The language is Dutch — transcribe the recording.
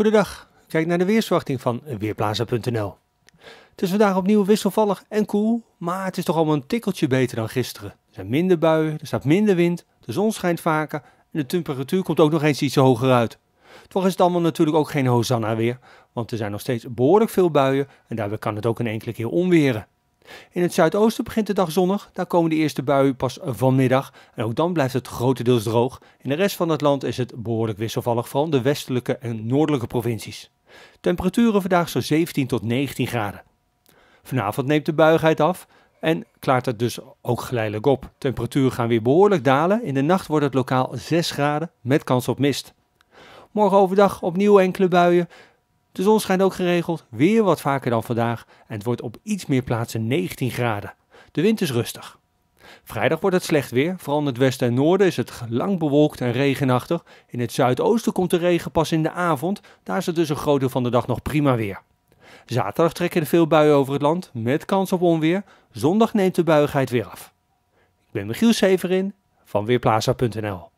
Goedendag, kijk naar de weersverwachting van Weerplaza.nl. Het is vandaag opnieuw wisselvallig en koel, maar het is toch allemaal een tikkeltje beter dan gisteren. Er zijn minder buien, er staat minder wind, de zon schijnt vaker en de temperatuur komt ook nog eens iets hoger uit. Toch is het allemaal natuurlijk ook geen hosanna weer, want er zijn nog steeds behoorlijk veel buien en daarbij kan het ook een enkele keer onweren. In het zuidoosten begint de dag zonnig. Daar komen de eerste buien pas vanmiddag. En ook dan blijft het grotendeels droog. In de rest van het land is het behoorlijk wisselvallig, vooral de westelijke en noordelijke provincies. Temperaturen vandaag zo 17 tot 19 graden. Vanavond neemt de buigheid af en klaart het dus ook geleidelijk op. Temperaturen gaan weer behoorlijk dalen. In de nacht wordt het lokaal 6 graden met kans op mist. Morgen overdag opnieuw enkele buien. De zon schijnt ook geregeld, weer wat vaker dan vandaag en het wordt op iets meer plaatsen 19 graden. De wind is rustig. Vrijdag wordt het slecht weer, vooral in het westen en noorden is het lang bewolkt en regenachtig. In het zuidoosten komt de regen pas in de avond, daar is het dus een groot deel van de dag nog prima weer. Zaterdag trekken er veel buien over het land, met kans op onweer. Zondag neemt de buiigheid weer af. Ik ben Michiel Severin van Weerplaza.nl